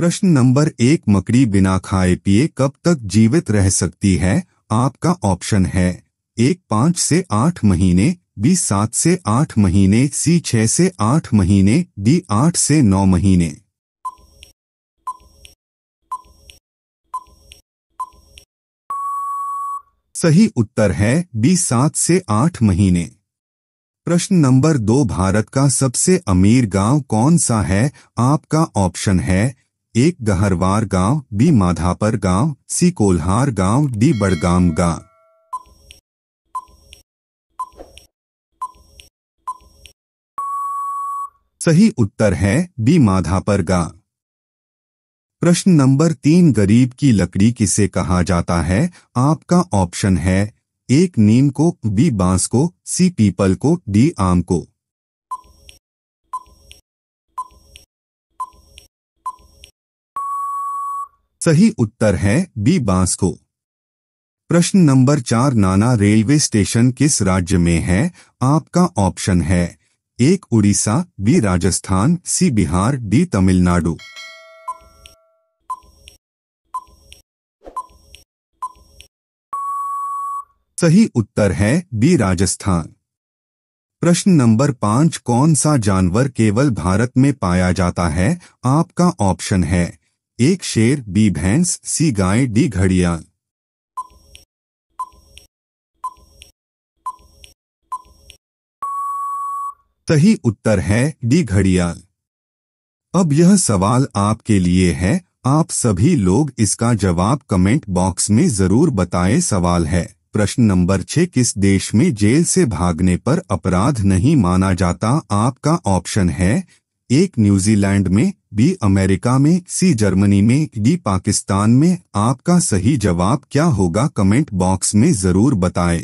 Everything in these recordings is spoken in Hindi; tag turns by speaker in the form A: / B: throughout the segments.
A: प्रश्न नंबर एक मकड़ी बिना खाए पिए कब तक जीवित रह सकती है आपका ऑप्शन है एक पाँच से आठ महीने बी सात से आठ महीने सी छह से आठ महीने डी आठ से नौ महीने सही उत्तर है बी सात से आठ महीने प्रश्न नंबर दो भारत का सबसे अमीर गांव कौन सा है आपका ऑप्शन है एक गहरवार गांव बी माधापर गांव सी कोल्हार गांव डी बड़गाम गांव सही उत्तर है बी माधापर गांव प्रश्न नंबर तीन गरीब की लकड़ी किसे कहा जाता है आपका ऑप्शन है एक नीम को बी बांस को सी पीपल को डी आम को सही उत्तर है बी को प्रश्न नंबर चार नाना रेलवे स्टेशन किस राज्य में है आपका ऑप्शन है एक Orissa B Rajasthan C Bihar D Tamil Nadu सही उत्तर है बी राजस्थान प्रश्न नंबर पांच कौन सा जानवर केवल भारत में पाया जाता है आपका ऑप्शन है एक शेर बी भैंस सी गाय डी घड़ियाल सही उत्तर है डी घड़ियाल अब यह सवाल आपके लिए है आप सभी लोग इसका जवाब कमेंट बॉक्स में जरूर बताएं सवाल है प्रश्न नंबर छः किस देश में जेल से भागने पर अपराध नहीं माना जाता आपका ऑप्शन है एक न्यूजीलैंड में बी अमेरिका में सी जर्मनी में डी पाकिस्तान में आपका सही जवाब क्या होगा कमेंट बॉक्स में ज़रूर बताएं।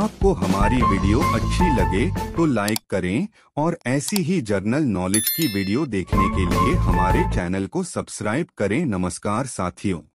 A: आपको हमारी वीडियो अच्छी लगे तो लाइक करें और ऐसी ही जर्नल नॉलेज की वीडियो देखने के लिए हमारे चैनल को सब्सक्राइब करें नमस्कार साथियों